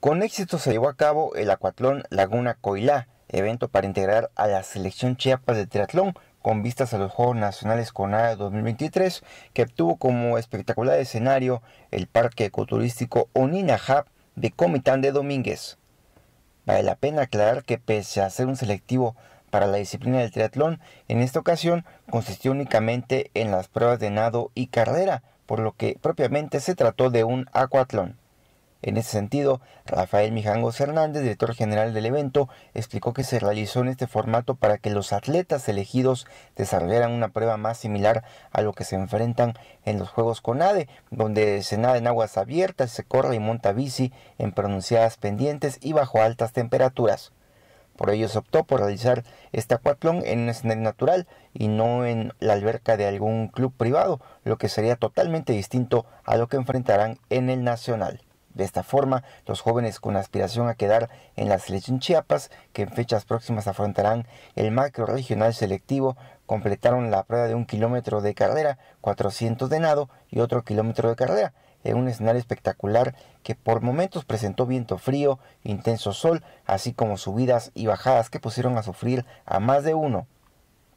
Con éxito se llevó a cabo el Acuatlón Laguna Coilá, evento para integrar a la selección Chiapas de triatlón con vistas a los Juegos Nacionales Conada 2023, que obtuvo como espectacular escenario el Parque Ecoturístico Onina de Comitán de Domínguez. Vale la pena aclarar que pese a ser un selectivo para la disciplina del triatlón, en esta ocasión consistió únicamente en las pruebas de nado y carrera, por lo que propiamente se trató de un acuatlón. En ese sentido, Rafael Mijangos Hernández, director general del evento, explicó que se realizó en este formato para que los atletas elegidos desarrollaran una prueba más similar a lo que se enfrentan en los Juegos CONADE, donde se nada en aguas abiertas, se corre y monta bici en pronunciadas pendientes y bajo altas temperaturas. Por ello se optó por realizar este acuatlón en un escenario natural y no en la alberca de algún club privado, lo que sería totalmente distinto a lo que enfrentarán en el Nacional. De esta forma, los jóvenes con aspiración a quedar en la selección Chiapas, que en fechas próximas afrontarán el macro regional selectivo, completaron la prueba de un kilómetro de carrera, 400 de nado y otro kilómetro de carrera, en un escenario espectacular que por momentos presentó viento frío, intenso sol, así como subidas y bajadas que pusieron a sufrir a más de uno.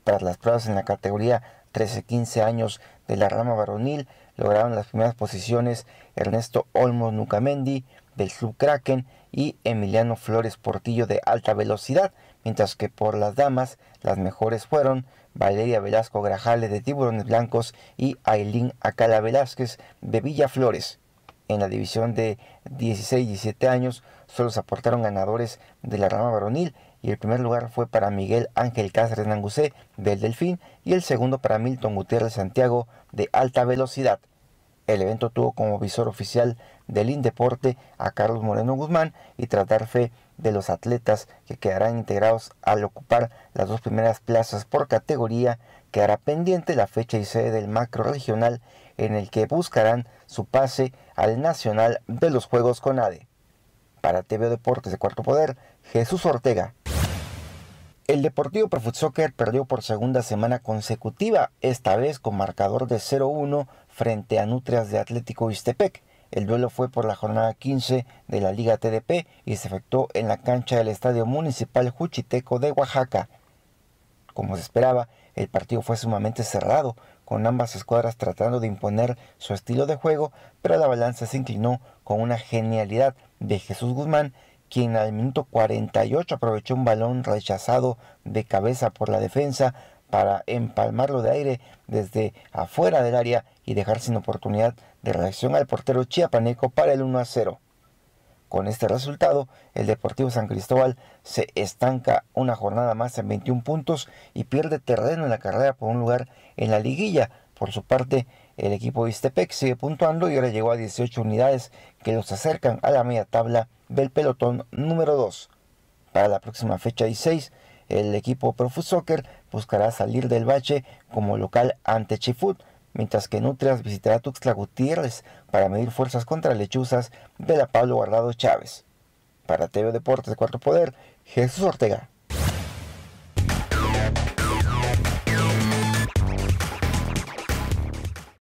Tras las pruebas en la categoría 13-15 años de la rama varonil, lograron las primeras posiciones Ernesto Olmos Nucamendi del Club Kraken y Emiliano Flores Portillo de alta velocidad, mientras que por las damas las mejores fueron Valeria Velasco Grajales de Tiburones Blancos y Ailín Acala Velázquez de Villa Flores. En la división de 16 y 17 años solo se aportaron ganadores de la rama varonil y el primer lugar fue para Miguel Ángel Cáceres Nangucé del Delfín y el segundo para Milton Gutiérrez Santiago de alta velocidad. El evento tuvo como visor oficial del Indeporte a Carlos Moreno Guzmán y tratar fe de los atletas que quedarán integrados al ocupar las dos primeras plazas por categoría, quedará pendiente la fecha y sede del macro regional en el que buscarán su pase al Nacional de los Juegos con ADE. Para TV Deportes de Cuarto Poder, Jesús Ortega. El Deportivo Profut Soccer perdió por segunda semana consecutiva, esta vez con marcador de 0-1 frente a Nutrias de Atlético Ixtepec. El duelo fue por la jornada 15 de la Liga TDP y se efectuó en la cancha del Estadio Municipal Juchiteco de Oaxaca. Como se esperaba, el partido fue sumamente cerrado, con ambas escuadras tratando de imponer su estilo de juego, pero la balanza se inclinó con una genialidad de Jesús Guzmán quien al minuto 48 aprovechó un balón rechazado de cabeza por la defensa para empalmarlo de aire desde afuera del área y dejar sin oportunidad de reacción al portero chiapaneco para el 1 a 0. Con este resultado, el Deportivo San Cristóbal se estanca una jornada más en 21 puntos y pierde terreno en la carrera por un lugar en la liguilla. Por su parte, el equipo de sigue puntuando y ahora llegó a 18 unidades que los acercan a la media tabla del pelotón número 2. Para la próxima fecha 16, el equipo Profus Soccer buscará salir del bache como local ante Chifut, mientras que Nutrias visitará Tuxtla Gutiérrez para medir fuerzas contra lechuzas de la Pablo Guardado Chávez. Para TV Deportes de Cuarto Poder, Jesús Ortega.